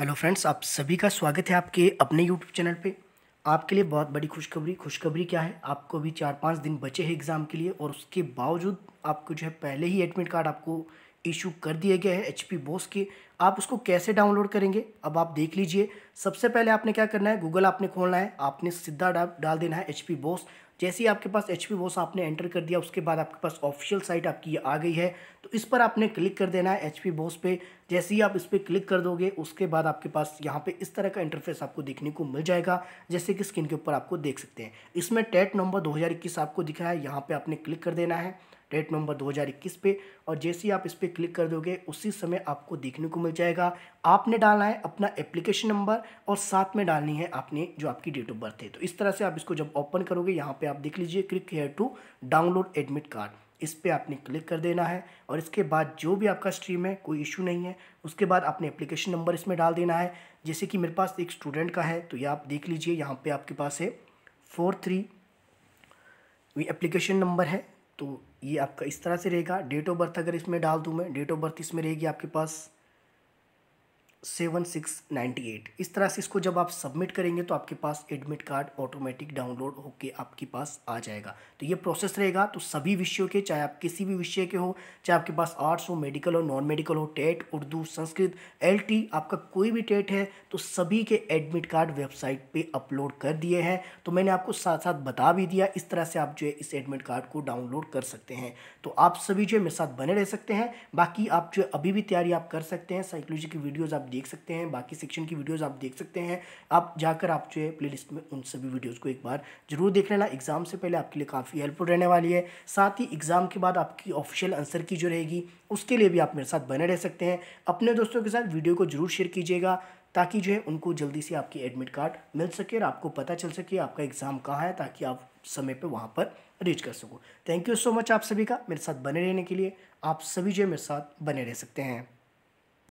hello friends आप सभी का स्वागत है आपके अपने यूट्यूब चैनल पे आपके लिए बहुत बड़ी खुशखबरी खुशखबरी क्या है आपको अभी चार पाँच दिन बचे हैं एग्ज़ाम के लिए और उसके बावजूद आपको जो है पहले ही एडमिट कार्ड आपको इशू कर दिया गया है एच पी बोस के आप उसको कैसे डाउनलोड करेंगे अब आप देख लीजिए सबसे पहले आपने क्या करना है गूगल आपने खोलना है आपने सीधा डा, डाल देना है एच बोस जैसे ही आपके पास एच पी बोस आपने एंटर कर दिया उसके बाद आपके पास ऑफिशियल साइट आपकी आ गई है तो इस पर आपने क्लिक कर देना है एच पी बोस पे जैसे ही आप इस पर क्लिक कर दोगे उसके बाद आपके पास यहाँ पे इस तरह का इंटरफेस आपको देखने को मिल जाएगा जैसे कि स्क्रीन के ऊपर आपको देख सकते हैं इसमें टेट नंबर इक्कीस आपको दिखा है यहाँ पर आपने क्लिक कर देना है डेट नंबर 2021 पे और जैसे ही आप इस पर क्लिक कर दोगे उसी समय आपको देखने को मिल जाएगा आपने डालना है अपना एप्लीकेशन नंबर और साथ में डालनी है आपने जो आपकी डेट ऑफ बर्थ है तो इस तरह से आप इसको जब ओपन करोगे यहाँ पे आप देख लीजिए click here to download admit card इस पर आपने क्लिक कर देना है और इसके बाद जो भी आपका स्ट्रीम है कोई इशू नहीं है उसके बाद आपने एप्लीकेशन नंबर इसमें डाल देना है जैसे कि मेरे पास एक स्टूडेंट का है तो ये आप देख लीजिए यहाँ पर आपके पास है फोर थ्री एप्लीकेशन नंबर है तो ये आपका इस तरह से रहेगा डेट ऑफ बर्थ अगर इसमें डाल दूँ मैं डेट ऑफ बर्थ इसमें रहेगी आपके पास सेवन सिक्स नाइन्टी एट इस तरह से इसको जब आप सबमिट करेंगे तो आपके पास एडमिट कार्ड ऑटोमेटिक डाउनलोड होकर आपके पास आ जाएगा तो ये प्रोसेस रहेगा तो सभी विषयों के चाहे आप किसी भी विषय के हो चाहे आपके पास आर्ट्स हो मेडिकल हो नॉन मेडिकल हो टेट उर्दू संस्कृत एलटी आपका कोई भी टेट है तो सभी के एडमिट कार्ड वेबसाइट पर अपलोड कर दिए हैं तो मैंने आपको साथ साथ बता भी दिया इस तरह से आप जो है इस एडमिट कार्ड को डाउनलोड कर सकते हैं तो आप सभी जो है मेरे साथ बने रह सकते हैं बाकी आप जो अभी भी तैयारी आप कर सकते हैं साइकोलॉजी की वीडियोज़ आप देख सकते हैं बाकी सेक्शन की वीडियोज़ आप देख सकते हैं आप जाकर आप जो है प्ले में उन सभी वीडियोज़ को एक बार जरूर देख लेना एग्ज़ाम से पहले आपके लिए काफ़ी हेल्पफुल रहने वाली है साथ ही एग्ज़ाम के बाद आपकी ऑफिशियल आंसर की जो रहेगी उसके लिए भी आप मेरे साथ बने रह सकते हैं अपने दोस्तों के साथ वीडियो को जरूर शेयर कीजिएगा ताकि जो है उनको जल्दी से आपकी एडमिट कार्ड मिल सके और आपको पता चल सके आपका एग्ज़ाम कहाँ है ताकि आप समय पे वहाँ पर रीच कर सको थैंक यू सो मच आप सभी का मेरे साथ बने रहने के लिए आप सभी जो है मेरे साथ बने रह सकते हैं